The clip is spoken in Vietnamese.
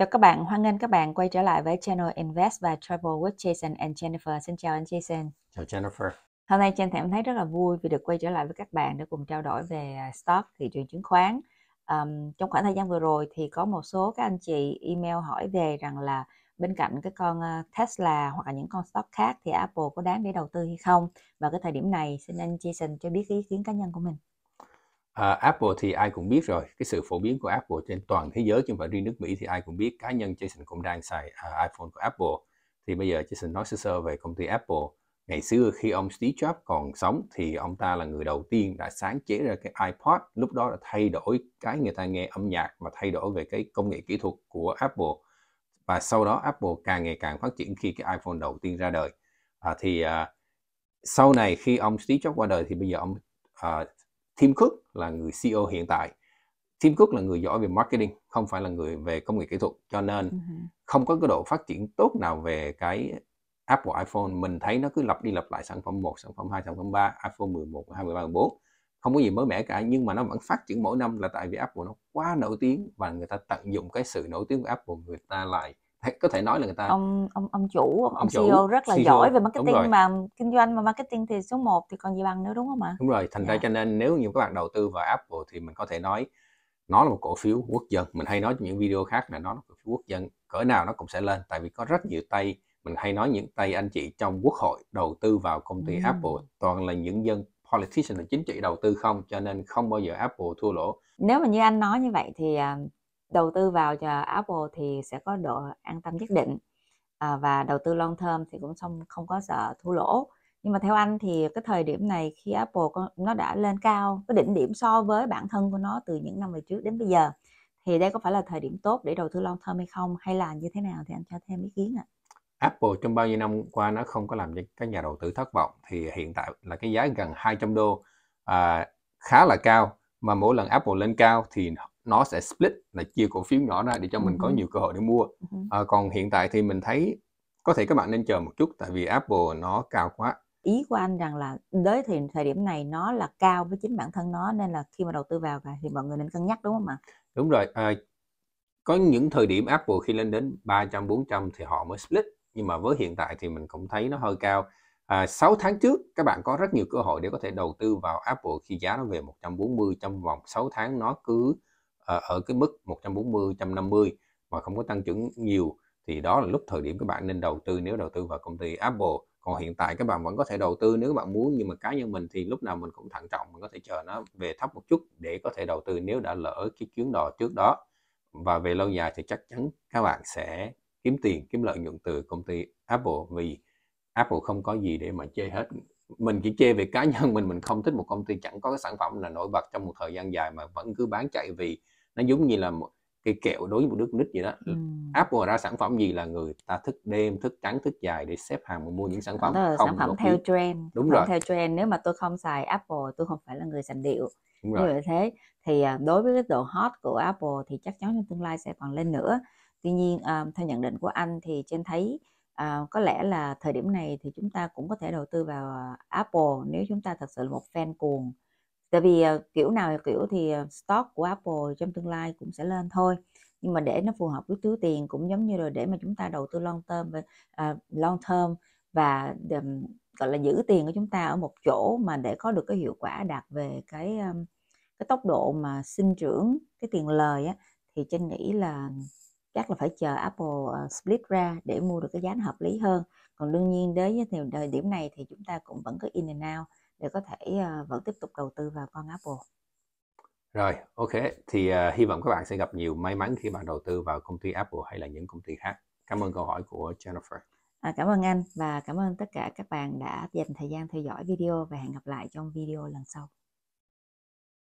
Chào các bạn, hoan nghênh các bạn quay trở lại với channel Invest và Travel with Jason and Jennifer. Xin chào anh Jason. Chào Jennifer. Hôm nay Jen cảm thấy rất là vui vì được quay trở lại với các bạn để cùng trao đổi về à, stock, thị trường chứng khoán. Um, trong khoảng thời gian vừa rồi thì có một số các anh chị email hỏi về rằng là bên cạnh cái con à, Tesla hoặc là những con stock khác thì Apple có đáng để đầu tư hay không? Và cái thời điểm này xin anh Jason cho biết ý kiến cá nhân của mình. À, Apple thì ai cũng biết rồi, cái sự phổ biến của Apple trên toàn thế giới Nhưng mà riêng nước Mỹ thì ai cũng biết. Cá nhân Jason cũng đang xài à, iPhone của Apple. Thì bây giờ Jason nói sơ sơ về công ty Apple. Ngày xưa khi ông Steve Jobs còn sống thì ông ta là người đầu tiên đã sáng chế ra cái iPod. Lúc đó đã thay đổi cái người ta nghe âm nhạc và thay đổi về cái công nghệ kỹ thuật của Apple. Và sau đó Apple càng ngày càng phát triển khi cái iPhone đầu tiên ra đời. À, thì à, sau này khi ông Steve Jobs qua đời thì bây giờ ông à, Tim Cook là người CEO hiện tại Tim Cook là người giỏi về marketing không phải là người về công nghệ kỹ thuật cho nên ừ không có cái độ phát triển tốt nào về cái Apple iPhone mình thấy nó cứ lặp đi lặp lại sản phẩm 1, sản phẩm 2, sản phẩm 3, iPhone 11, 12, 13, 14 không có gì mới mẻ cả nhưng mà nó vẫn phát triển mỗi năm là tại vì Apple nó quá nổi tiếng và người ta tận dụng cái sự nổi tiếng của Apple người ta lại có thể nói là người ta ông ông ông chủ ông, ông CEO chủ, e rất là CEO. giỏi về marketing mà kinh doanh mà marketing thì số 1 thì còn gì bằng nữa đúng không ạ? Đúng rồi, thành dạ. ra cho nên nếu như các bạn đầu tư vào Apple thì mình có thể nói nó là một cổ phiếu quốc dân. Mình hay nói trong những video khác là nó là cổ phiếu quốc dân, cỡ nào nó cũng sẽ lên tại vì có rất nhiều tay mình hay nói những tay anh chị trong quốc hội đầu tư vào công ty ừ. Apple toàn là những dân politician là chính trị đầu tư không cho nên không bao giờ Apple thua lỗ. Nếu mà như anh nói như vậy thì à, đầu tư vào cho Apple thì sẽ có độ an tâm nhất định à, và đầu tư long term thì cũng không không có sợ thua lỗ nhưng mà theo anh thì cái thời điểm này khi Apple nó đã lên cao cái đỉnh điểm so với bản thân của nó từ những năm về trước đến bây giờ thì đây có phải là thời điểm tốt để đầu tư long term hay không hay là như thế nào thì anh cho thêm ý kiến ạ Apple trong bao nhiêu năm qua nó không có làm cho các nhà đầu tư thất vọng thì hiện tại là cái giá gần 200 đô à, khá là cao mà mỗi lần Apple lên cao thì nó sẽ split là chia cổ phiếu nhỏ ra để cho mình có ừ. nhiều cơ hội để mua ừ. à, còn hiện tại thì mình thấy có thể các bạn nên chờ một chút tại vì Apple nó cao quá ý của anh rằng là tới thì thời điểm này nó là cao với chính bản thân nó nên là khi mà đầu tư vào thì mọi người nên cân nhắc đúng không ạ? Đúng rồi, à, có những thời điểm Apple khi lên đến 300 400 thì họ mới split nhưng mà với hiện tại thì mình cũng thấy nó hơi cao. À, 6 tháng trước các bạn có rất nhiều cơ hội để có thể đầu tư vào Apple khi giá nó về 140 trong vòng 6 tháng nó cứ ở, ở cái mức 140 150 mà không có tăng trưởng nhiều thì đó là lúc thời điểm các bạn nên đầu tư nếu đầu tư vào công ty Apple còn hiện tại các bạn vẫn có thể đầu tư nếu các bạn muốn nhưng mà cá nhân mình thì lúc nào mình cũng thận trọng mình có thể chờ nó về thấp một chút để có thể đầu tư nếu đã lỡ cái chuyến đò trước đó và về lâu dài thì chắc chắn các bạn sẽ kiếm tiền kiếm lợi nhuận từ công ty Apple vì Apple không có gì để mà chê hết mình chỉ chê về cá nhân mình mình không thích một công ty chẳng có cái sản phẩm là nổi bật trong một thời gian dài mà vẫn cứ bán chạy vì nó giống như là một cái kẹo đối với một đứa nít vậy đó ừ. Apple ra sản phẩm gì là người ta thức đêm thức trắng thức dài để xếp hàng mà mua những sản phẩm không sản phẩm theo ý. trend đúng rồi theo trend nếu mà tôi không xài Apple tôi không phải là người sành điệu đúng như vậy thế thì à, đối với cái độ hot của Apple thì chắc chắn trong tương lai sẽ còn lên nữa tuy nhiên um, theo nhận định của anh thì trên thấy uh, có lẽ là thời điểm này thì chúng ta cũng có thể đầu tư vào Apple nếu chúng ta thật sự là một fan cuồng tại vì ờ, kiểu nào kiểu thì ờ, stock của Apple trong tương lai cũng sẽ lên thôi nhưng mà để nó phù hợp với túi tiền cũng giống như là để mà chúng ta đầu tư long term và uh, long term và um, gọi là giữ tiền của chúng ta ở một chỗ mà để có được cái hiệu quả đạt về cái um, cái tốc độ mà sinh trưởng cái tiền lời á thì chân nghĩ là chắc là phải chờ Apple uh, split ra để mua được cái giá hợp lý hơn còn đương nhiên đến với thời điểm này thì chúng ta cũng vẫn có in and out để có thể ờ, vẫn tiếp tục đầu tư vào con Apple. Rồi, ok. Thì uh, hy vọng các bạn sẽ gặp nhiều may mắn khi bạn đầu tư vào công ty Apple hay là những công ty khác. Cảm ơn câu hỏi của Jennifer. À, cảm ơn anh và cảm ơn tất cả các bạn đã dành thời gian theo dõi video và hẹn gặp lại trong video lần sau.